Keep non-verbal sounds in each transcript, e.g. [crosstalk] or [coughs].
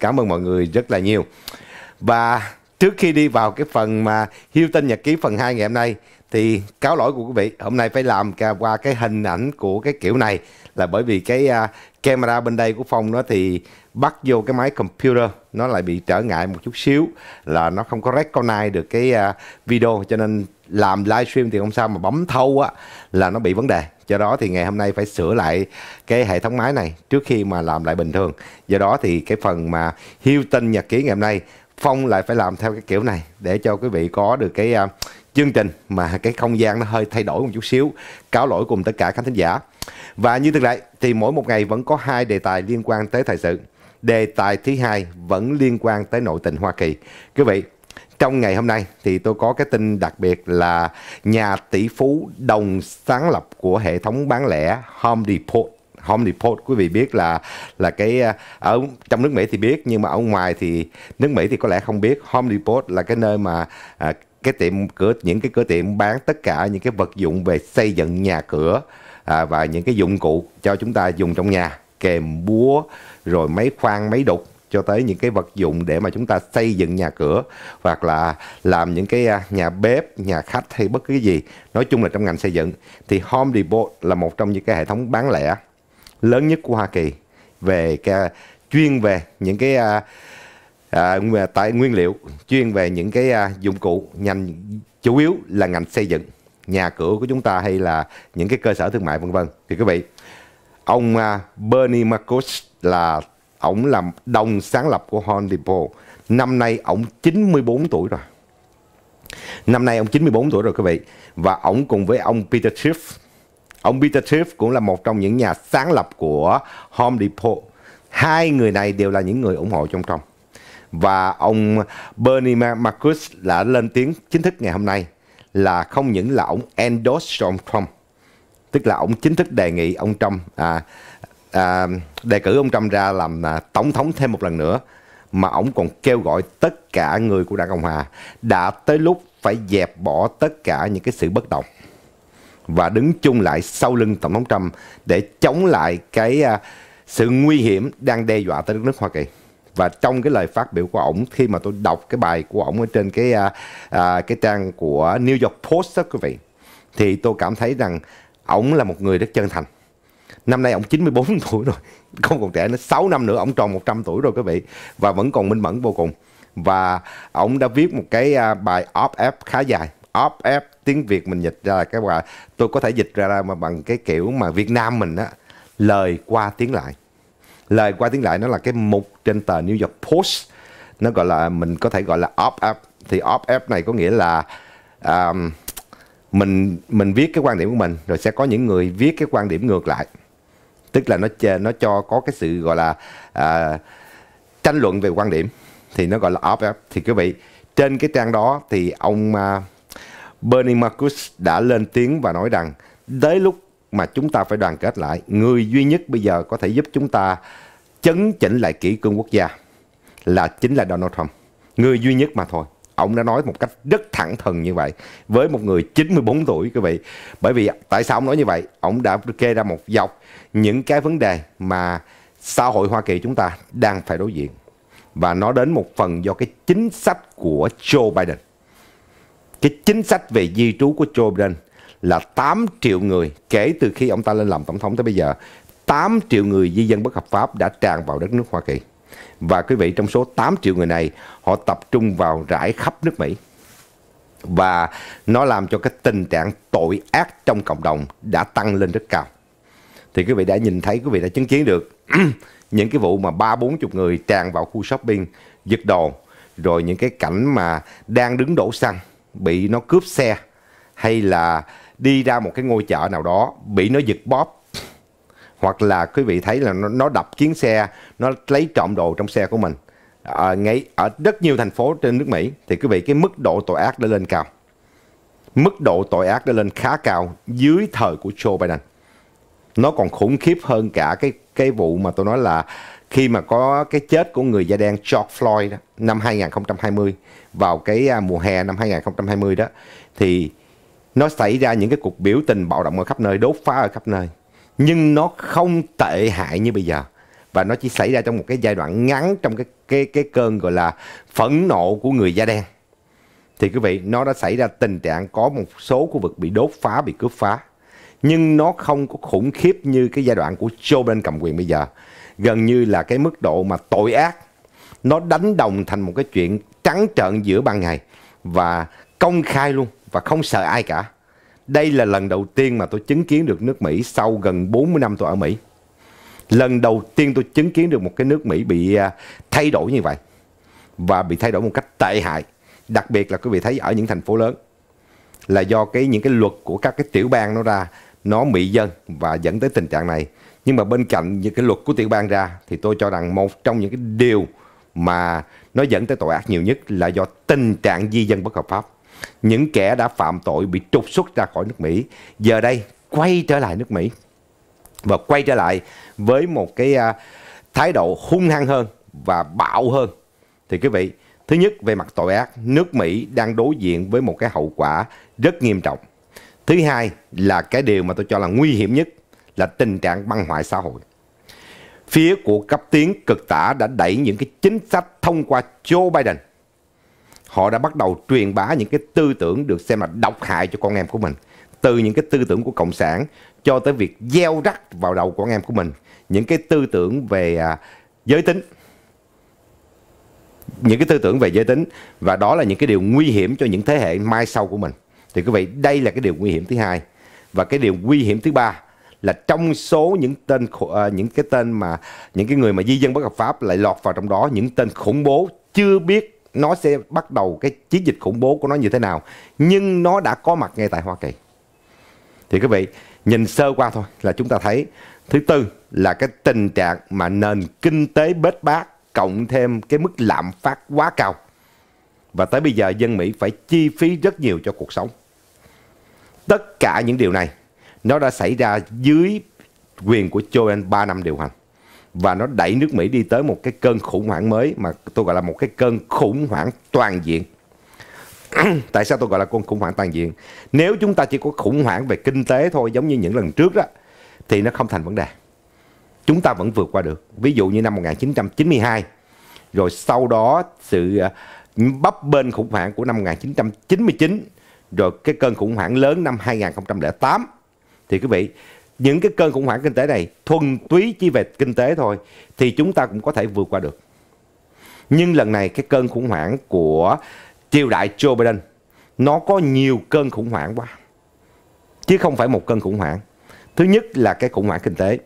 cảm ơn mọi người rất là nhiều và trước khi đi vào cái phần mà hiêu tinh nhật ký phần 2 ngày hôm nay thì cáo lỗi của quý vị hôm nay phải làm qua cái hình ảnh của cái kiểu này là bởi vì cái uh, camera bên đây của phong nó thì bắt vô cái máy computer nó lại bị trở ngại một chút xíu là nó không có recognize được cái uh, video cho nên làm livestream thì không sao mà bấm thâu á là nó bị vấn đề do đó thì ngày hôm nay phải sửa lại cái hệ thống máy này trước khi mà làm lại bình thường do đó thì cái phần mà hiêu tinh nhật ký ngày hôm nay phong lại phải làm theo cái kiểu này để cho quý vị có được cái uh, chương trình mà cái không gian nó hơi thay đổi một chút xíu cáo lỗi cùng tất cả khán thính giả và như thường lệ thì mỗi một ngày vẫn có hai đề tài liên quan tới thời sự đề tài thứ hai vẫn liên quan tới nội tình hoa kỳ quý vị trong ngày hôm nay thì tôi có cái tin đặc biệt là nhà tỷ phú đồng sáng lập của hệ thống bán lẻ Home Depot Home Depot quý vị biết là là cái ờ, ở trong nước Mỹ thì biết nhưng mà ở ngoài thì nước Mỹ thì có lẽ không biết Home Depot là cái nơi mà à, cái tiệm cửa những cái cửa tiệm bán tất cả những cái vật dụng về xây dựng nhà cửa à, và những cái dụng cụ cho chúng ta dùng trong nhà kèm búa rồi máy khoan máy đục cho tới những cái vật dụng để mà chúng ta xây dựng nhà cửa hoặc là làm những cái à, nhà bếp, nhà khách hay bất cứ gì. Nói chung là trong ngành xây dựng thì Home Depot là một trong những cái hệ thống bán lẻ lớn nhất của Hoa Kỳ về cái à, chuyên về những cái à, à, tại nguyên liệu chuyên về những cái à, dụng cụ ngành chủ yếu là ngành xây dựng nhà cửa của chúng ta hay là những cái cơ sở thương mại vân vân thì quý vị ông à, Bernie Marcus là ổng là đồng sáng lập của Home Depot. Năm nay ổng 94 tuổi rồi. Năm nay ông 94 tuổi rồi quý vị và ổng cùng với ông Peter Schiff. Ông Peter Schiff cũng là một trong những nhà sáng lập của Home Depot. Hai người này đều là những người ủng hộ trong trong. Và ông Bernie Marcus đã lên tiếng chính thức ngày hôm nay là không những là ổng endorse ông Trump tức là ổng chính thức đề nghị ông Trump à, à, đề cử ông Trump ra làm à, tổng thống thêm một lần nữa mà ông còn kêu gọi tất cả người của đảng Cộng hòa đã tới lúc phải dẹp bỏ tất cả những cái sự bất đồng và đứng chung lại sau lưng tổng thống Trump để chống lại cái à, sự nguy hiểm đang đe dọa tới đất nước Hoa Kỳ và trong cái lời phát biểu của ổng khi mà tôi đọc cái bài của ổng ở trên cái à, à, cái trang của New York Post đó quý vị thì tôi cảm thấy rằng ổng là một người rất chân thành năm nay ông 94 [laughs] tuổi rồi không còn trẻ nữa 6 năm nữa ông tròn 100 tuổi rồi quý vị và vẫn còn minh mẫn vô cùng và ông đã viết một cái à, bài op ép khá dài op ép tiếng Việt mình dịch ra là cái bài tôi có thể dịch ra là mà bằng cái kiểu mà Việt Nam mình á lời qua tiếng lại lời qua tiếng lại nó là cái mục trên tờ New York Post nó gọi là mình có thể gọi là op ép thì op ép này có nghĩa là um, mình mình viết cái quan điểm của mình rồi sẽ có những người viết cái quan điểm ngược lại tức là nó nó cho có cái sự gọi là à, tranh luận về quan điểm thì nó gọi là op thì quý vị trên cái trang đó thì ông à, Bernie Marcus đã lên tiếng và nói rằng tới lúc mà chúng ta phải đoàn kết lại người duy nhất bây giờ có thể giúp chúng ta chấn chỉnh lại kỷ cương quốc gia là chính là Donald Trump người duy nhất mà thôi ông đã nói một cách rất thẳng thừng như vậy với một người 94 tuổi quý vị bởi vì tại sao ông nói như vậy ông đã kê ra một dọc những cái vấn đề mà xã hội Hoa Kỳ chúng ta đang phải đối diện và nó đến một phần do cái chính sách của Joe Biden cái chính sách về di trú của Joe Biden là 8 triệu người kể từ khi ông ta lên làm tổng thống tới bây giờ 8 triệu người di dân bất hợp pháp đã tràn vào đất nước Hoa Kỳ và quý vị trong số 8 triệu người này họ tập trung vào rải khắp nước Mỹ. Và nó làm cho cái tình trạng tội ác trong cộng đồng đã tăng lên rất cao. Thì quý vị đã nhìn thấy, quý vị đã chứng kiến được [clears throat] những cái vụ mà ba bốn chục người tràn vào khu shopping giật đồ rồi những cái cảnh mà đang đứng đổ xăng bị nó cướp xe hay là đi ra một cái ngôi chợ nào đó bị nó giật bóp hoặc là quý vị thấy là nó, nó đập chiến xe nó lấy trộm đồ trong xe của mình à, ngay ở rất nhiều thành phố trên nước Mỹ thì quý vị cái mức độ tội ác đã lên cao mức độ tội ác đã lên khá cao dưới thời của Joe Biden nó còn khủng khiếp hơn cả cái cái vụ mà tôi nói là khi mà có cái chết của người da đen George Floyd đó, năm 2020 vào cái à, mùa hè năm 2020 đó thì nó xảy ra những cái cuộc biểu tình bạo động ở khắp nơi đốt phá ở khắp nơi nhưng nó không tệ hại như bây giờ và nó chỉ xảy ra trong một cái giai đoạn ngắn trong cái cái cái cơn gọi là phẫn nộ của người da đen thì quý vị nó đã xảy ra tình trạng có một số khu vực bị đốt phá bị cướp phá nhưng nó không có khủng khiếp như cái giai đoạn của Joe Biden cầm quyền bây giờ gần như là cái mức độ mà tội ác nó đánh đồng thành một cái chuyện trắng trợn giữa ban ngày và công khai luôn và không sợ ai cả đây là lần đầu tiên mà tôi chứng kiến được nước Mỹ sau gần 40 năm tôi ở Mỹ. Lần đầu tiên tôi chứng kiến được một cái nước Mỹ bị à, thay đổi như vậy. Và bị thay đổi một cách tệ hại. Đặc biệt là quý vị thấy ở những thành phố lớn. Là do cái những cái luật của các cái tiểu bang nó ra nó mị dân và dẫn tới tình trạng này. Nhưng mà bên cạnh những cái luật của tiểu bang ra thì tôi cho rằng một trong những cái điều mà nó dẫn tới tội ác nhiều nhất là do tình trạng di dân bất hợp pháp những kẻ đã phạm tội bị trục xuất ra khỏi nước Mỹ giờ đây quay trở lại nước Mỹ và quay trở lại với một cái uh, thái độ hung hăng hơn và bạo hơn thì quý vị thứ nhất về mặt tội ác nước Mỹ đang đối diện với một cái hậu quả rất nghiêm trọng thứ hai là cái điều mà tôi cho là nguy hiểm nhất là tình trạng băng hoại xã hội phía của cấp tiến cực tả đã đẩy những cái chính sách thông qua Joe Biden họ đã bắt đầu truyền bá những cái tư tưởng được xem là độc hại cho con em của mình. Từ những cái tư tưởng của Cộng sản cho tới việc gieo rắc vào đầu con em của mình. Những cái tư tưởng về à, giới tính. Những cái tư tưởng về giới tính. Và đó là những cái điều nguy hiểm cho những thế hệ mai sau của mình. Thì quý vị, đây là cái điều nguy hiểm thứ hai. Và cái điều nguy hiểm thứ ba là trong số những tên à, những cái tên mà những cái người mà di dân bất hợp pháp lại lọt vào trong đó những tên khủng bố chưa biết nó sẽ bắt đầu cái chiến dịch khủng bố của nó như thế nào nhưng nó đã có mặt ngay tại Hoa Kỳ thì quý vị nhìn sơ qua thôi là chúng ta thấy thứ tư là cái tình trạng mà nền kinh tế bết bát cộng thêm cái mức lạm phát quá cao và tới bây giờ dân Mỹ phải chi phí rất nhiều cho cuộc sống tất cả những điều này nó đã xảy ra dưới quyền của Joe Biden 3 năm điều hành và nó đẩy nước Mỹ đi tới một cái cơn khủng hoảng mới mà tôi gọi là một cái cơn khủng hoảng toàn diện. [clears throat] Tại sao tôi gọi là cơn khủng hoảng toàn diện? Nếu chúng ta chỉ có khủng hoảng về kinh tế thôi giống như những lần trước đó thì nó không thành vấn đề. Chúng ta vẫn vượt qua được. Ví dụ như năm 1992 rồi sau đó sự ờ, bấp bênh khủng hoảng của năm 1999 rồi cái cơn khủng hoảng lớn năm 2008 thì quý vị những cái cơn khủng hoảng kinh tế này thuần túy chỉ về kinh tế thôi thì chúng ta cũng có thể vượt qua được. Nhưng lần này cái cơn khủng hoảng của triều đại Joe Biden nó có nhiều cơn khủng hoảng quá. Chứ không phải một cơn khủng hoảng. Thứ nhất là cái khủng hoảng kinh tế.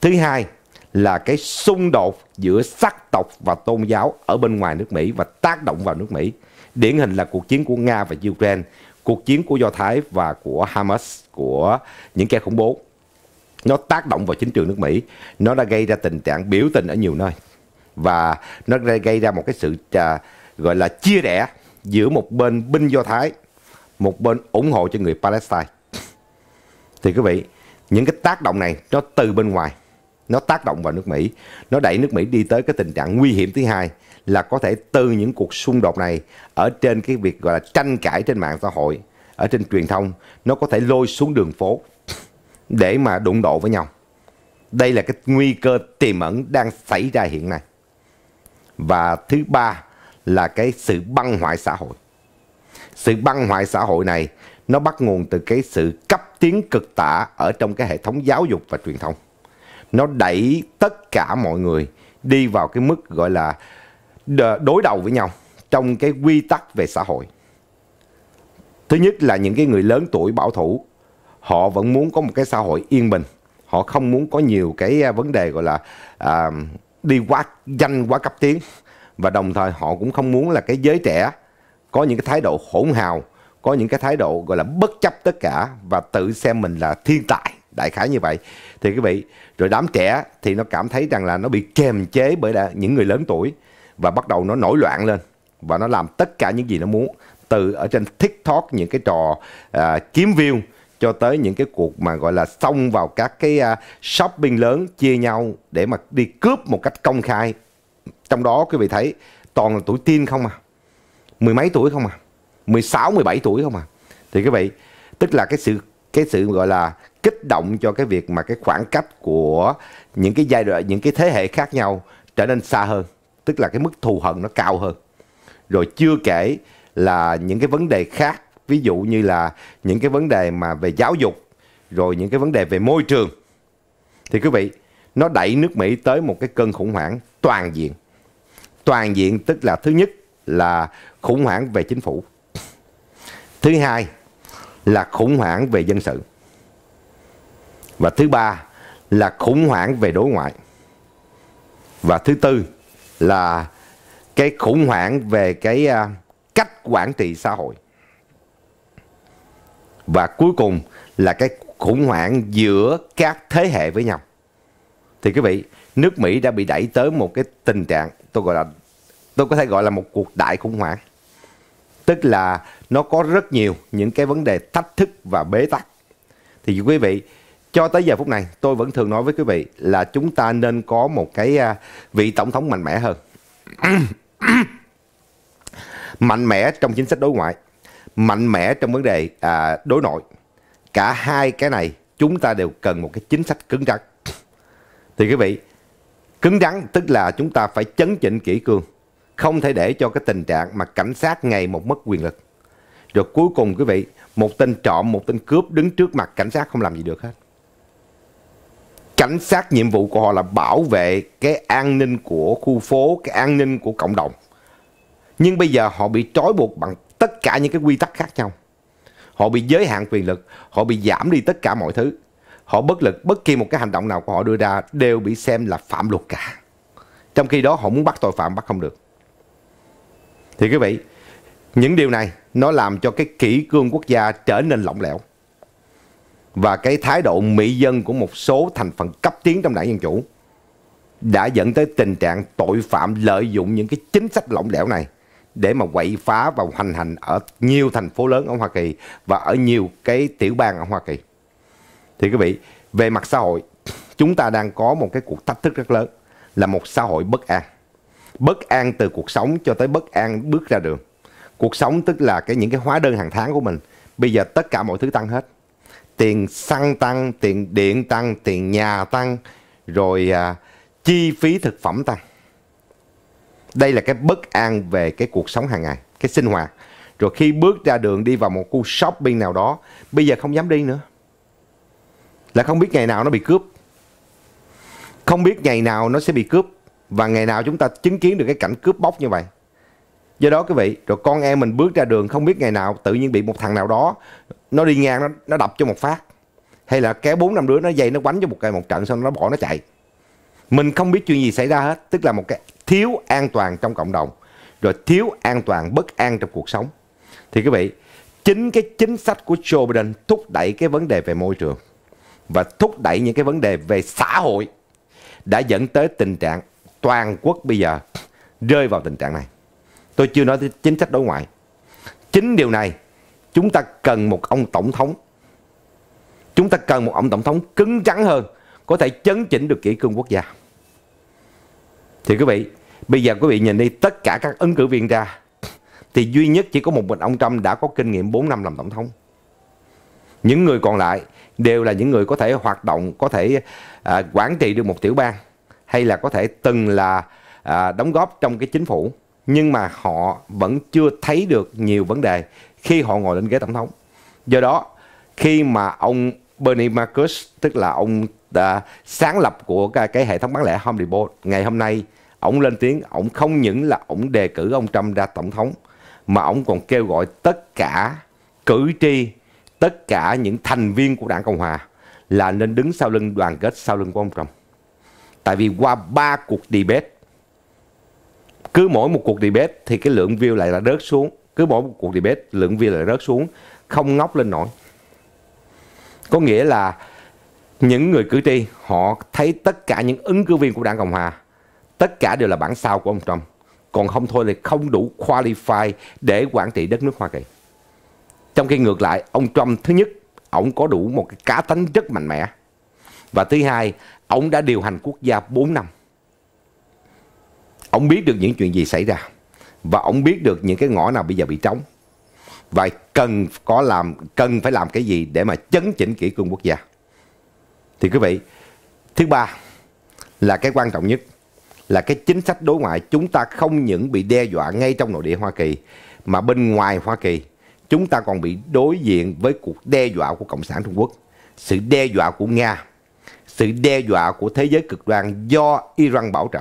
Thứ hai là cái xung đột giữa sắc tộc và tôn giáo ở bên ngoài nước Mỹ và tác động vào nước Mỹ. Điển hình là cuộc chiến của Nga và Ukraine, cuộc chiến của Do Thái và của Hamas, của những kẻ khủng bố nó tác động vào chính trường nước Mỹ, nó đã gây ra tình trạng biểu tình ở nhiều nơi và nó gây ra một cái sự à, gọi là chia rẽ giữa một bên binh Do Thái, một bên ủng hộ cho người Palestine. Thì quý vị, những cái tác động này nó từ bên ngoài, nó tác động vào nước Mỹ, nó đẩy nước Mỹ đi tới cái tình trạng nguy hiểm thứ hai là có thể từ những cuộc xung đột này ở trên cái việc gọi là tranh cãi trên mạng xã hội, ở trên truyền thông, nó có thể lôi xuống đường phố để mà đụng độ với nhau. Đây là cái nguy cơ tiềm ẩn đang xảy ra hiện nay. Và thứ ba là cái sự băng hoại xã hội. Sự băng hoại xã hội này nó bắt nguồn từ cái sự cấp tiến cực tả ở trong cái hệ thống giáo dục và truyền thông. Nó đẩy tất cả mọi người đi vào cái mức gọi là đối đầu với nhau trong cái quy tắc về xã hội. Thứ nhất là những cái người lớn tuổi bảo thủ họ vẫn muốn có một cái xã hội yên bình họ không muốn có nhiều cái à, vấn đề gọi là à, đi quá danh quá cấp tiến và đồng thời họ cũng không muốn là cái giới trẻ có những cái thái độ hỗn hào có những cái thái độ gọi là bất chấp tất cả và tự xem mình là thiên tài đại khái như vậy thì quý vị rồi đám trẻ thì nó cảm thấy rằng là nó bị kềm chế bởi những người lớn tuổi và bắt đầu nó nổi loạn lên và nó làm tất cả những gì nó muốn từ ở trên tiktok những cái trò uh, kiếm view cho tới những cái cuộc mà gọi là xông vào các cái à, shopping lớn chia nhau để mà đi cướp một cách công khai. Trong đó quý vị thấy toàn là tuổi teen không à. Mười mấy tuổi không à. 16, 17 tuổi không à. Thì quý vị, tức là cái sự cái sự gọi là kích động cho cái việc mà cái khoảng cách của những cái giai đoạn những cái thế hệ khác nhau trở nên xa hơn, tức là cái mức thù hận nó cao hơn. Rồi chưa kể là những cái vấn đề khác ví dụ như là những cái vấn đề mà về giáo dục rồi những cái vấn đề về môi trường thì quý vị nó đẩy nước Mỹ tới một cái cơn khủng hoảng toàn diện toàn diện tức là thứ nhất là khủng hoảng về chính phủ thứ hai là khủng hoảng về dân sự và thứ ba là khủng hoảng về đối ngoại và thứ tư là cái khủng hoảng về cái à, cách quản trị xã hội và cuối cùng là cái khủng hoảng giữa các thế hệ với nhau. Thì quý vị, nước Mỹ đã bị đẩy tới một cái tình trạng tôi gọi là tôi có thể gọi là một cuộc đại khủng hoảng. Tức là nó có rất nhiều những cái vấn đề thách thức và bế tắc. Thì quý vị, cho tới giờ phút này tôi vẫn thường nói với quý vị là chúng ta nên có một cái à, vị tổng thống mạnh mẽ hơn. [clears throat] mạnh mẽ trong chính sách đối ngoại mạnh mẽ trong vấn đề à, đối nội cả hai cái này chúng ta đều cần một cái chính sách cứng rắn thì quý vị cứng rắn tức là chúng ta phải chấn chỉnh kỹ cương không thể để cho cái tình trạng mà cảnh sát ngày một mất quyền lực rồi cuối cùng quý vị một tên trộm một tên cướp đứng trước mặt cảnh sát không làm gì được hết cảnh sát nhiệm vụ của họ là bảo vệ cái an ninh của khu phố cái an ninh của cộng đồng nhưng bây giờ họ bị trói buộc bằng tất cả những cái quy tắc khác nhau họ bị giới hạn quyền lực họ bị giảm đi tất cả mọi thứ họ bất lực bất kỳ một cái hành động nào của họ đưa ra đều bị xem là phạm luật cả trong khi đó họ muốn bắt tội phạm bắt không được thì quý vị những điều này nó làm cho cái kỷ cương quốc gia trở nên lỏng lẻo và cái thái độ mỹ dân của một số thành phần cấp tiến trong đảng Dân Chủ đã dẫn tới tình trạng tội phạm lợi dụng những cái chính sách lỏng lẻo này để mà quậy phá và hoành hành ở nhiều thành phố lớn ở Hoa Kỳ và ở nhiều cái tiểu bang ở Hoa Kỳ. Thì quý vị, về mặt xã hội, chúng ta đang có một cái cuộc thách thức rất lớn là một xã hội bất an. Bất an từ cuộc sống cho tới bất an bước ra đường. Cuộc sống tức là cái những cái hóa đơn hàng tháng của mình. Bây giờ tất cả mọi thứ tăng hết. Tiền xăng tăng, tiền điện tăng, tiền nhà tăng, rồi à, chi phí thực phẩm tăng đây là cái bất an về cái cuộc sống hàng ngày cái sinh hoạt rồi khi bước ra đường đi vào một khu shopping nào đó bây giờ không dám đi nữa là không biết ngày nào nó bị cướp không biết ngày nào nó sẽ bị cướp và ngày nào chúng ta chứng kiến được cái cảnh cướp bóc như vậy do đó quý vị rồi con em mình bước ra đường không biết ngày nào tự nhiên bị một thằng nào đó nó đi ngang nó, nó đập cho một phát hay là kéo bốn năm đứa nó dây nó quánh cho một cây một trận xong nó bỏ nó chạy mình không biết chuyện gì xảy ra hết tức là một cái thiếu an toàn trong cộng đồng rồi thiếu an toàn bất an trong cuộc sống thì quý vị chính cái chính sách của Joe Biden thúc đẩy cái vấn đề về môi trường và thúc đẩy những cái vấn đề về xã hội đã dẫn tới tình trạng toàn quốc bây giờ rơi vào tình trạng này tôi chưa nói tới chính sách đối ngoại chính điều này chúng ta cần một ông tổng thống chúng ta cần một ông tổng thống cứng rắn hơn có thể chấn chỉnh được kỷ cương quốc gia thì quý vị, bây giờ quý vị nhìn đi tất cả các ứng cử viên ra thì duy nhất chỉ có một mình ông Trump đã có kinh nghiệm 4 năm làm tổng thống. Những người còn lại đều là những người có thể hoạt động, có thể à, quản trị được một tiểu bang hay là có thể từng là à, đóng góp trong cái chính phủ nhưng mà họ vẫn chưa thấy được nhiều vấn đề khi họ ngồi lên ghế tổng thống. Do đó, khi mà ông Bernie Marcus tức là ông à, sáng lập của cái, cái hệ thống bán lẻ Home Depot ngày hôm nay ổng lên tiếng ổng không những là ổng đề cử ông Trump ra tổng thống mà ổng còn kêu gọi tất cả cử tri tất cả những thành viên của đảng Cộng Hòa là nên đứng sau lưng đoàn kết sau lưng của ông Trump tại vì qua ba cuộc debate cứ mỗi một cuộc debate thì cái lượng view lại là rớt xuống cứ mỗi một cuộc debate lượng view lại rớt xuống không ngóc lên nổi có nghĩa là những người cử tri họ thấy tất cả những ứng cử viên của đảng cộng hòa tất cả đều là bản sao của ông Trump. Còn không thôi thì không đủ qualify để quản trị đất nước Hoa Kỳ. Trong khi ngược lại, ông Trump thứ nhất, ông có đủ một cái cá tính rất mạnh mẽ. Và thứ hai, ông đã điều hành quốc gia 4 năm. Ông biết được những chuyện gì xảy ra. Và ông biết được những cái ngõ nào bây giờ bị trống. Và cần có làm cần phải làm cái gì để mà chấn chỉnh kỷ cương quốc gia. Thì quý vị, thứ ba là cái quan trọng nhất là cái chính sách đối ngoại chúng ta không những bị đe dọa ngay trong nội địa Hoa Kỳ mà bên ngoài Hoa Kỳ chúng ta còn bị đối diện với cuộc đe dọa của Cộng sản Trung Quốc, sự đe dọa của Nga, sự đe dọa của thế giới cực đoan do Iran bảo trợ.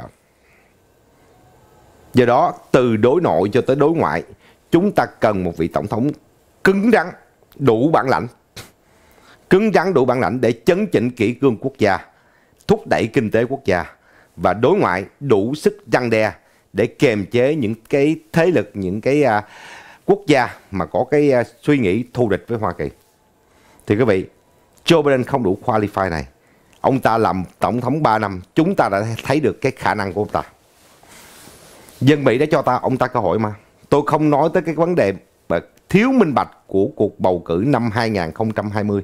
Do đó, từ đối nội cho tới đối ngoại, chúng ta cần một vị tổng thống cứng rắn, đủ bản lãnh. Cứng rắn đủ bản lãnh để chấn chỉnh kỷ cương quốc gia, thúc đẩy kinh tế quốc gia và đối ngoại đủ sức răng đe để kiềm chế những cái thế lực, những cái à, quốc gia mà có cái à, suy nghĩ thù địch với Hoa Kỳ. Thì quý vị, Joe Biden không đủ qualify này. Ông ta làm tổng thống 3 năm, chúng ta đã thấy được cái khả năng của ông ta. Dân Mỹ đã cho ta, ông ta cơ hội mà. Tôi không nói tới cái vấn đề thiếu minh bạch của cuộc bầu cử năm 2020.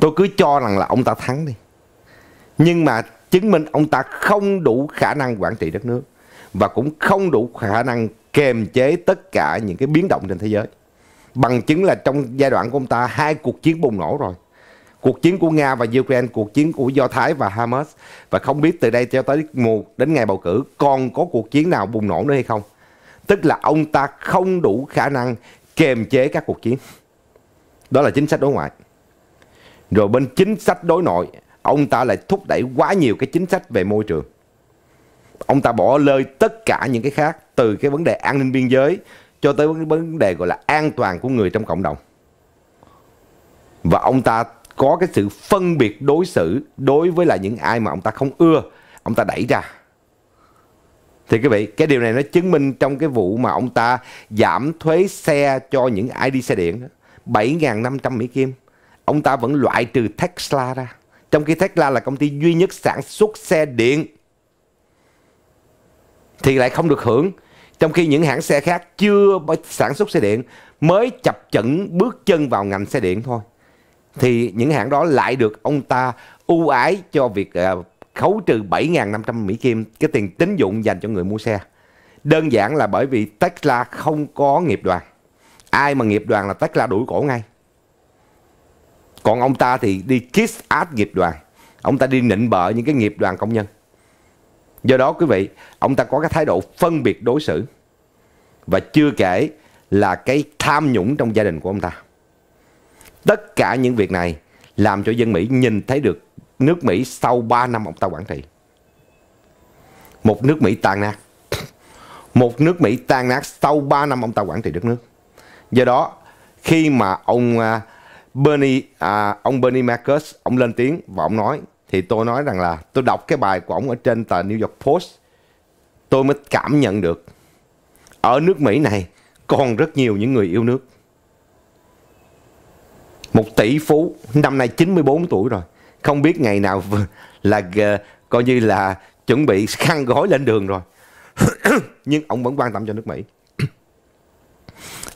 Tôi cứ cho rằng là ông ta thắng đi. Nhưng mà chứng minh ông ta không đủ khả năng quản trị đất nước và cũng không đủ khả năng kềm chế tất cả những cái biến động trên thế giới. Bằng chứng là trong giai đoạn của ông ta hai cuộc chiến bùng nổ rồi. Cuộc chiến của Nga và Ukraine, cuộc chiến của Do Thái và Hamas và không biết từ đây cho tới mùa đến ngày bầu cử còn có cuộc chiến nào bùng nổ nữa hay không. Tức là ông ta không đủ khả năng kềm chế các cuộc chiến. Đó là chính sách đối ngoại. Rồi bên chính sách đối nội ông ta lại thúc đẩy quá nhiều cái chính sách về môi trường. Ông ta bỏ lơi tất cả những cái khác từ cái vấn đề an ninh biên giới cho tới vấn đề gọi là an toàn của người trong cộng đồng. Và ông ta có cái sự phân biệt đối xử đối với là những ai mà ông ta không ưa, ông ta đẩy ra. Thì quý vị, cái điều này nó chứng minh trong cái vụ mà ông ta giảm thuế xe cho những ai đi xe điện 7.500 Mỹ Kim. Ông ta vẫn loại trừ Tesla ra. Trong khi Tesla là công ty duy nhất sản xuất xe điện thì lại không được hưởng. Trong khi những hãng xe khác chưa sản xuất xe điện mới chập chững bước chân vào ngành xe điện thôi. Thì những hãng đó lại được ông ta ưu ái cho việc à, khấu trừ 7.500 Mỹ Kim cái tiền tín dụng dành cho người mua xe. Đơn giản là bởi vì Tesla không có nghiệp đoàn. Ai mà nghiệp đoàn là Tesla đuổi cổ ngay còn ông ta thì đi kiss ass nghiệp đoàn ông ta đi nịnh bợ những cái nghiệp đoàn công nhân do đó quý vị ông ta có cái thái độ phân biệt đối xử và chưa kể là cái tham nhũng trong gia đình của ông ta tất cả những việc này làm cho dân Mỹ nhìn thấy được nước Mỹ sau 3 năm ông ta quản trị một nước Mỹ tan nát một nước Mỹ tan nát sau 3 năm ông ta quản trị đất nước do đó khi mà ông à, Bernie à, ông Bernie Marcus ông lên tiếng và ông nói thì tôi nói rằng là tôi đọc cái bài của ông ở trên tờ New York Post tôi mới cảm nhận được ở nước Mỹ này còn rất nhiều những người yêu nước một tỷ phú năm nay 94 tuổi rồi không biết ngày nào là coi như là chuẩn bị khăn gói lên đường rồi [coughs] nhưng ông vẫn quan tâm cho nước Mỹ [coughs]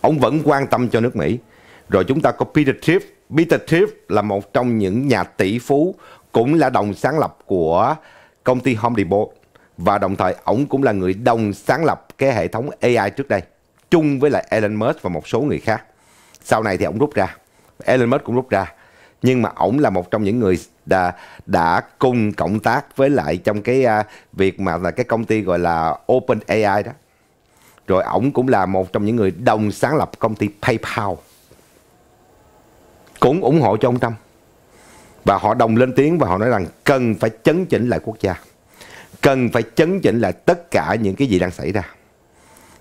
ông vẫn quan tâm cho nước Mỹ rồi chúng ta có Peter Thiel. Peter Thiel là một trong những nhà tỷ phú cũng là đồng sáng lập của công ty Home Depot và đồng thời ổng cũng là người đồng sáng lập cái hệ thống AI trước đây chung với lại Elon Musk và một số người khác. Sau này thì ổng rút ra. Elon Musk cũng rút ra. Nhưng mà ổng là một trong những người đã, đã cùng cộng tác với lại trong cái uh, việc mà là cái công ty gọi là Open AI đó. Rồi ổng cũng là một trong những người đồng sáng lập công ty PayPal cũng ủng hộ cho ông Trump Và họ đồng lên tiếng và họ nói rằng cần phải chấn chỉnh lại quốc gia. Cần phải chấn chỉnh lại tất cả những cái gì đang xảy ra.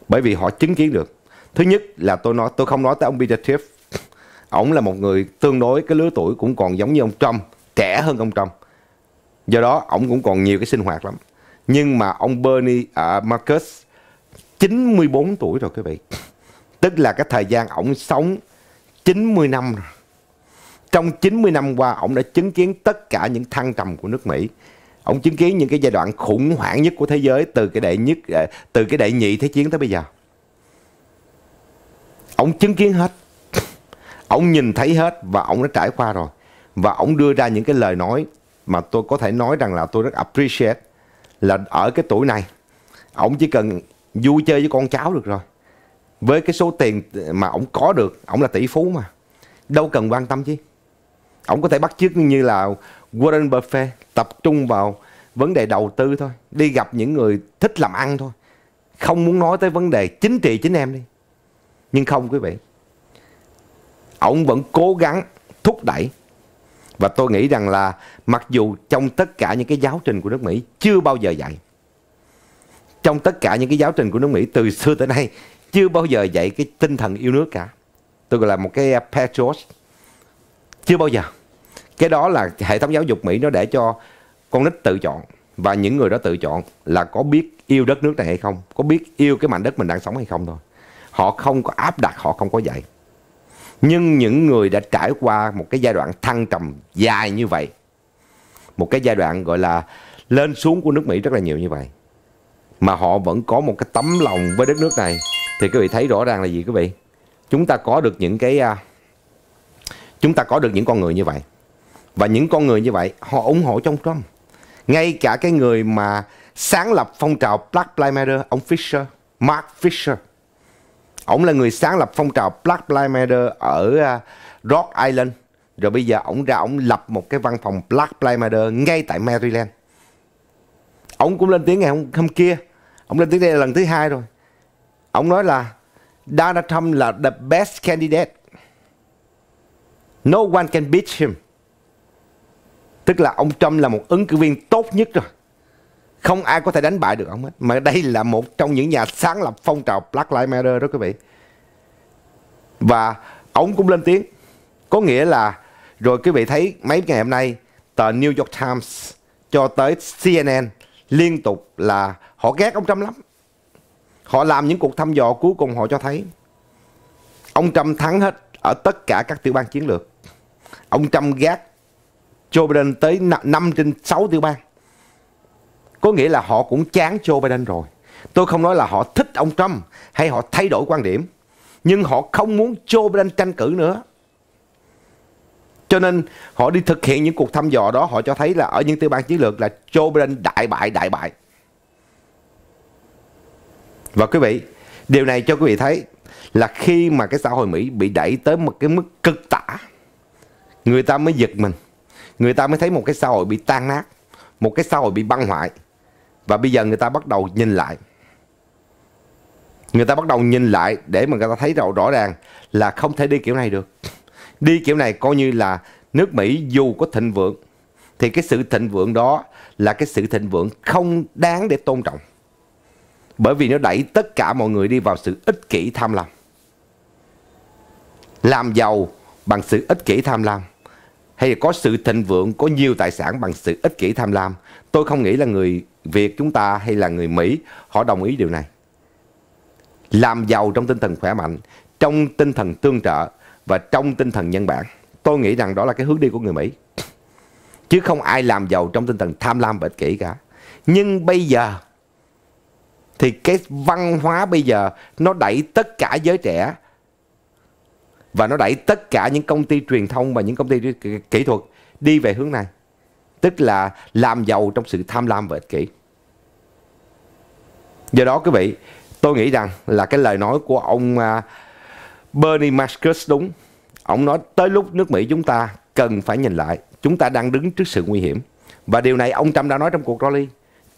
Bởi vì họ chứng kiến được. Thứ nhất là tôi nói tôi không nói tới ông Peter Thiel. Ông là một người tương đối cái lứa tuổi cũng còn giống như ông Trump, trẻ hơn ông Trump. Do đó ông cũng còn nhiều cái sinh hoạt lắm. Nhưng mà ông Bernie à, Marcus 94 tuổi rồi quý vị. Tức là cái thời gian ông sống 90 năm rồi trong 90 năm qua ông đã chứng kiến tất cả những thăng trầm của nước Mỹ ông chứng kiến những cái giai đoạn khủng hoảng nhất của thế giới từ cái đệ nhất ờ, từ cái đệ nhị thế chiến tới bây giờ ông chứng kiến hết ông nhìn thấy hết và ông đã trải qua rồi và ông đưa ra những cái lời nói mà tôi có thể nói rằng là tôi rất appreciate là ở cái tuổi này ông chỉ cần vui chơi với con cháu được rồi với cái số tiền mà ông có được ông là tỷ phú mà đâu cần quan tâm chứ Ông có thể bắt chước như là Warren Buffett tập trung vào vấn đề đầu tư thôi, đi gặp những người thích làm ăn thôi. Không muốn nói tới vấn đề chính trị chính em đi. Nhưng không quý vị. Ông vẫn cố gắng thúc đẩy và tôi nghĩ rằng là mặc dù trong tất cả những cái giáo trình của nước Mỹ chưa bao giờ dạy. Trong tất cả những cái giáo trình của nước Mỹ từ xưa tới nay chưa bao giờ dạy cái tinh thần yêu nước cả. Tôi gọi là một cái patriot chưa bao giờ cái đó là hệ thống giáo dục mỹ nó để cho con nít tự chọn và những người đó tự chọn là có biết yêu đất nước này hay không có biết yêu cái mảnh đất mình đang sống hay không thôi họ không có áp đặt họ không có dạy nhưng những người đã trải qua một cái giai đoạn thăng trầm dài như vậy một cái giai đoạn gọi là lên xuống của nước mỹ rất là nhiều như vậy mà họ vẫn có một cái tấm lòng với đất nước này thì quý vị thấy rõ ràng là gì quý vị chúng ta có được những cái à, Chúng ta có được những con người như vậy. Và những con người như vậy họ ủng hộ cho ông Trump. Ngay cả cái người mà sáng lập phong trào Black Lives Matter, ông Fisher, Mark Fisher. Ông là người sáng lập phong trào Black Lives Matter ở à, Rock Island. Rồi bây giờ ông ra ông lập một cái văn phòng Black Lives Matter ngay tại Maryland. Ông cũng lên tiếng ngày hôm, hôm kia. Ông lên tiếng đây là lần thứ hai rồi. Ông nói là Donald Trump là the best candidate No one can beat him. Tức là ông Trump là một ứng cử viên tốt nhất rồi. Không ai có thể đánh bại được ông hết. Mà đây là một trong những nhà sáng lập phong trào Black Lives Matter đó quý vị. Và ông cũng lên tiếng. Có nghĩa là rồi quý vị thấy mấy ngày hôm nay tờ New York Times cho tới CNN liên tục là họ ghét ông Trump lắm. Họ làm những cuộc thăm dò cuối cùng họ cho thấy ông Trump thắng hết ở tất cả các tiểu bang chiến lược ông Trump gác Joe Biden tới 5 trên 6 tiểu bang. Có nghĩa là họ cũng chán Joe Biden rồi. Tôi không nói là họ thích ông Trump hay họ thay đổi quan điểm. Nhưng họ không muốn Joe Biden tranh cử nữa. Cho nên họ đi thực hiện những cuộc thăm dò đó họ cho thấy là ở những tiểu bang chiến lược là Joe Biden đại bại đại bại. Và quý vị, điều này cho quý vị thấy là khi mà cái xã hội Mỹ bị đẩy tới một cái mức cực tả người ta mới giật mình người ta mới thấy một cái xã hội bị tan nát một cái xã hội bị băng hoại và bây giờ người ta bắt đầu nhìn lại người ta bắt đầu nhìn lại để mà người ta thấy rõ, rõ ràng là không thể đi kiểu này được đi kiểu này coi như là nước mỹ dù có thịnh vượng thì cái sự thịnh vượng đó là cái sự thịnh vượng không đáng để tôn trọng bởi vì nó đẩy tất cả mọi người đi vào sự ích kỷ tham lam làm giàu bằng sự ích kỷ tham lam hay là có sự thịnh vượng, có nhiều tài sản bằng sự ích kỷ tham lam. Tôi không nghĩ là người Việt chúng ta hay là người Mỹ họ đồng ý điều này. Làm giàu trong tinh thần khỏe mạnh, trong tinh thần tương trợ và trong tinh thần nhân bản. Tôi nghĩ rằng đó là cái hướng đi của người Mỹ. Chứ không ai làm giàu trong tinh thần tham lam và ích kỷ cả. Nhưng bây giờ thì cái văn hóa bây giờ nó đẩy tất cả giới trẻ và nó đẩy tất cả những công ty truyền thông và những công ty kỹ thuật đi về hướng này tức là làm giàu trong sự tham lam và ích kỷ do đó quý vị tôi nghĩ rằng là cái lời nói của ông à, Bernie Marcus đúng ông nói tới lúc nước Mỹ chúng ta cần phải nhìn lại chúng ta đang đứng trước sự nguy hiểm và điều này ông Trump đã nói trong cuộc rally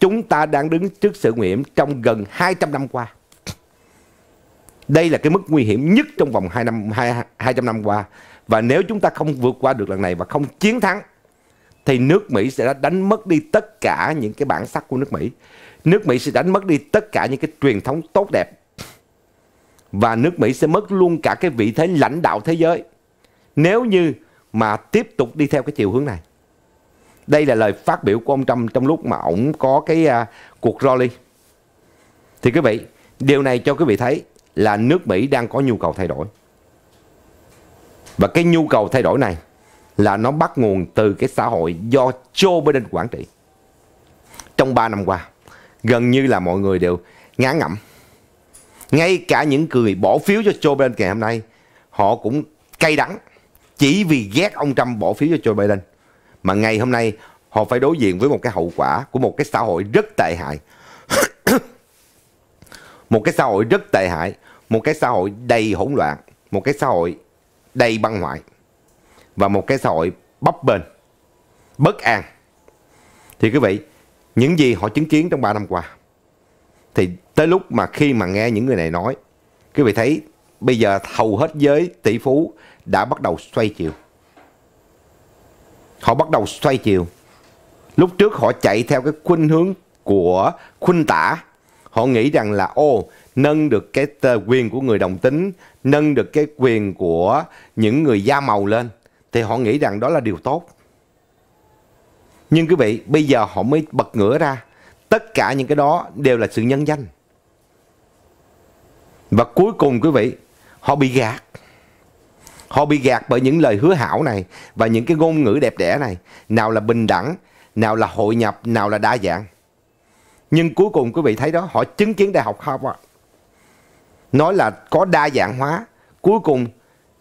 chúng ta đang đứng trước sự nguy hiểm trong gần 200 năm qua đây là cái mức nguy hiểm nhất trong vòng 2 năm 2, 200 năm qua. Và nếu chúng ta không vượt qua được lần này và không chiến thắng thì nước Mỹ sẽ đánh mất đi tất cả những cái bản sắc của nước Mỹ. Nước Mỹ sẽ đánh mất đi tất cả những cái truyền thống tốt đẹp. Và nước Mỹ sẽ mất luôn cả cái vị thế lãnh đạo thế giới. Nếu như mà tiếp tục đi theo cái chiều hướng này. Đây là lời phát biểu của ông Trump trong lúc mà ổng có cái uh, cuộc rally. Thì quý vị, điều này cho quý vị thấy là nước Mỹ đang có nhu cầu thay đổi. Và cái nhu cầu thay đổi này là nó bắt nguồn từ cái xã hội do Joe Biden quản trị. Trong 3 năm qua, gần như là mọi người đều ngán ngẩm. Ngay cả những người bỏ phiếu cho Joe Biden ngày hôm nay, họ cũng cay đắng chỉ vì ghét ông Trump bỏ phiếu cho Joe Biden. Mà ngày hôm nay họ phải đối diện với một cái hậu quả của một cái xã hội rất tệ hại. [coughs] một cái xã hội rất tệ hại một cái xã hội đầy hỗn loạn, một cái xã hội đầy băng hoại và một cái xã hội bấp bênh, bất an. Thì quý vị, những gì họ chứng kiến trong 3 năm qua thì tới lúc mà khi mà nghe những người này nói, quý vị thấy bây giờ hầu hết giới tỷ phú đã bắt đầu xoay chiều. Họ bắt đầu xoay chiều. Lúc trước họ chạy theo cái khuynh hướng của khuynh tả họ nghĩ rằng là ô nâng được cái quyền của người đồng tính nâng được cái quyền của những người da màu lên thì họ nghĩ rằng đó là điều tốt nhưng quý vị bây giờ họ mới bật ngửa ra tất cả những cái đó đều là sự nhân danh và cuối cùng quý vị họ bị gạt họ bị gạt bởi những lời hứa hảo này và những cái ngôn ngữ đẹp đẽ này nào là bình đẳng nào là hội nhập nào là đa dạng nhưng cuối cùng quý vị thấy đó, họ chứng kiến đại học Harvard. Nói là có đa dạng hóa, cuối cùng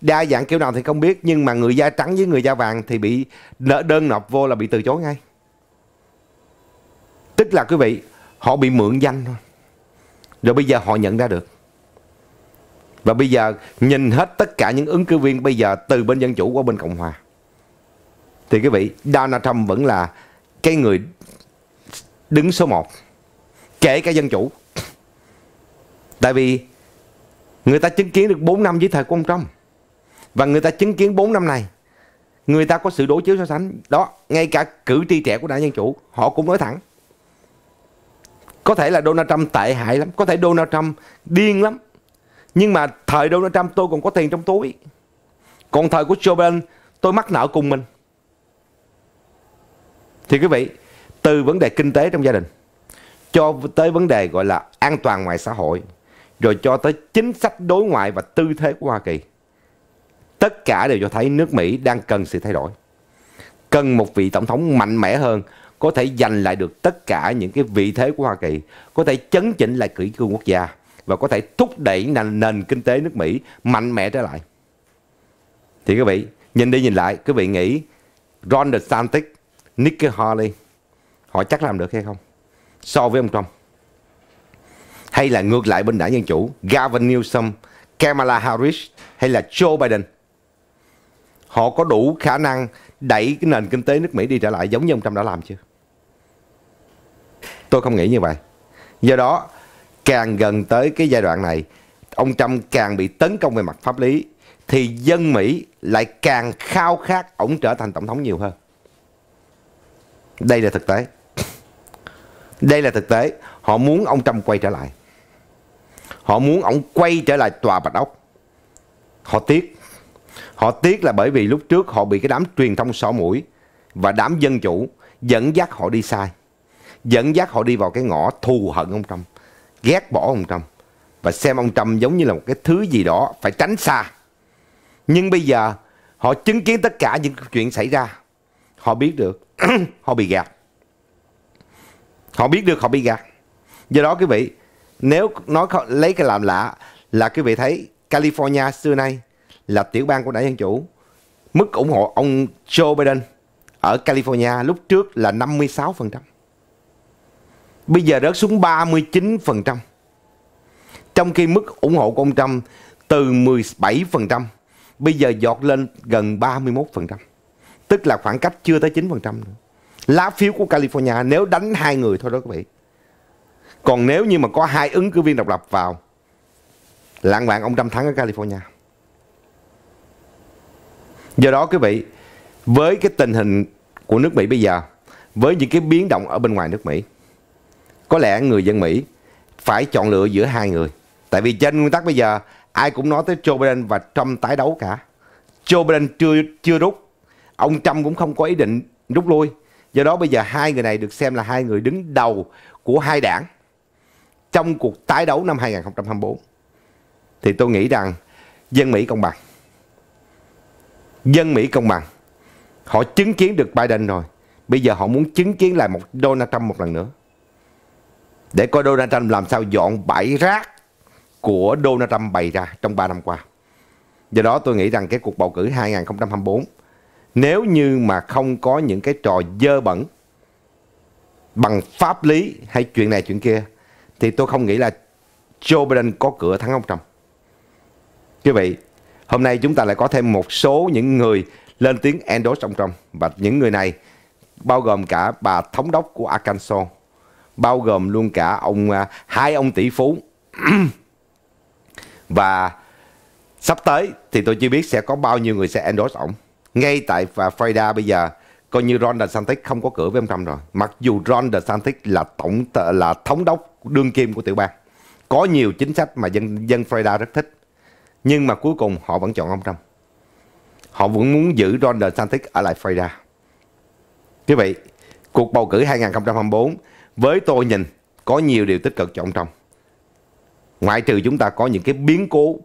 đa dạng kiểu nào thì không biết, nhưng mà người da trắng với người da vàng thì bị nợ đơn nộp vô là bị từ chối ngay. Tức là quý vị, họ bị mượn danh thôi. Rồi bây giờ họ nhận ra được. Và bây giờ nhìn hết tất cả những ứng cử viên bây giờ từ bên Dân Chủ qua bên Cộng Hòa. Thì quý vị, Donald Trump vẫn là cái người đứng số 1 kể cả dân chủ tại vì người ta chứng kiến được 4 năm dưới thời của ông Trump và người ta chứng kiến 4 năm này người ta có sự đối chiếu so sánh đó ngay cả cử tri trẻ của đảng dân chủ họ cũng nói thẳng có thể là Donald Trump tệ hại lắm có thể Donald Trump điên lắm nhưng mà thời Donald Trump tôi còn có tiền trong túi còn thời của Joe Biden tôi mắc nợ cùng mình thì quý vị từ vấn đề kinh tế trong gia đình cho tới vấn đề gọi là an toàn ngoài xã hội, rồi cho tới chính sách đối ngoại và tư thế của Hoa Kỳ. Tất cả đều cho thấy nước Mỹ đang cần sự thay đổi. Cần một vị tổng thống mạnh mẽ hơn, có thể giành lại được tất cả những cái vị thế của Hoa Kỳ, có thể chấn chỉnh lại kỷ cương quốc gia và có thể thúc đẩy nền, nền kinh tế nước Mỹ mạnh mẽ trở lại. Thì quý vị, nhìn đi nhìn lại, quý vị nghĩ Ron DeSantis, Nikki Haley, họ chắc làm được hay không? so với ông Trump hay là ngược lại bên đảng Dân Chủ Gavin Newsom, Kamala Harris hay là Joe Biden họ có đủ khả năng đẩy cái nền kinh tế nước Mỹ đi trở lại giống như ông Trump đã làm chưa tôi không nghĩ như vậy do đó càng gần tới cái giai đoạn này ông Trump càng bị tấn công về mặt pháp lý thì dân Mỹ lại càng khao khát ông trở thành tổng thống nhiều hơn đây là thực tế đây là thực tế. Họ muốn ông Trump quay trở lại. Họ muốn ông quay trở lại tòa Bạch Ốc. Họ tiếc. Họ tiếc là bởi vì lúc trước họ bị cái đám truyền thông sỏ mũi và đám dân chủ dẫn dắt họ đi sai. Dẫn dắt họ đi vào cái ngõ thù hận ông Trump. Ghét bỏ ông Trump. Và xem ông Trump giống như là một cái thứ gì đó phải tránh xa. Nhưng bây giờ họ chứng kiến tất cả những chuyện xảy ra. Họ biết được. [clears throat] họ bị gạt họ biết được họ bị gạt do đó quý vị nếu nói lấy cái làm lạ là quý vị thấy California xưa nay là tiểu bang của đảng Dân Chủ mức ủng hộ ông Joe Biden ở California lúc trước là 56% bây giờ rớt xuống 39% trong khi mức ủng hộ của ông Trump từ 17% bây giờ giọt lên gần 31% tức là khoảng cách chưa tới 9% nữa lá phiếu của California nếu đánh hai người thôi đó quý vị. Còn nếu như mà có hai ứng cử viên độc lập vào, lãng bạn ông Trump thắng ở California. Do đó quý vị, với cái tình hình của nước Mỹ bây giờ, với những cái biến động ở bên ngoài nước Mỹ, có lẽ người dân Mỹ phải chọn lựa giữa hai người. Tại vì trên nguyên tắc bây giờ, ai cũng nói tới Joe Biden và Trump tái đấu cả. Joe Biden chưa chưa rút, ông Trump cũng không có ý định rút lui. Do đó bây giờ hai người này được xem là hai người đứng đầu của hai đảng trong cuộc tái đấu năm 2024. Thì tôi nghĩ rằng dân Mỹ công bằng. Dân Mỹ công bằng. Họ chứng kiến được Biden rồi. Bây giờ họ muốn chứng kiến lại một Donald Trump một lần nữa. Để coi Donald Trump làm sao dọn bãi rác của Donald Trump bày ra trong 3 năm qua. Do đó tôi nghĩ rằng cái cuộc bầu cử 2024 nếu như mà không có những cái trò dơ bẩn bằng pháp lý hay chuyện này chuyện kia thì tôi không nghĩ là Joe Biden có cửa thắng ông Trump. Quý vị, hôm nay chúng ta lại có thêm một số những người lên tiếng endorse ông Trump và những người này bao gồm cả bà thống đốc của Arkansas, bao gồm luôn cả ông à, hai ông tỷ phú [clears throat] và sắp tới thì tôi chưa biết sẽ có bao nhiêu người sẽ endorse ông ngay tại Florida bây giờ coi như Ron DeSantis không có cửa với ông Trump rồi. Mặc dù Ron DeSantis là tổng là thống đốc đương kim của tiểu bang, có nhiều chính sách mà dân dân Florida rất thích, nhưng mà cuối cùng họ vẫn chọn ông Trump. Họ vẫn muốn giữ Ron DeSantis ở lại Florida. Quý vị, cuộc bầu cử 2024 với tôi nhìn có nhiều điều tích cực cho ông Trump. Ngoại trừ chúng ta có những cái biến cố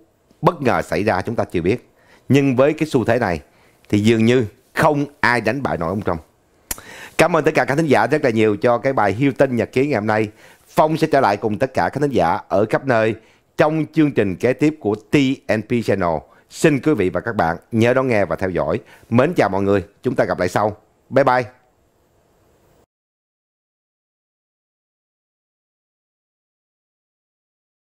bất ngờ xảy ra chúng ta chưa biết. Nhưng với cái xu thế này thì dường như không ai đánh bại nổi ông Trump. Cảm ơn tất cả các thính giả rất là nhiều cho cái bài hiêu tinh nhật ký ngày hôm nay. Phong sẽ trở lại cùng tất cả các thính giả ở khắp nơi trong chương trình kế tiếp của TNP Channel. Xin quý vị và các bạn nhớ đón nghe và theo dõi. Mến chào mọi người, chúng ta gặp lại sau. Bye bye.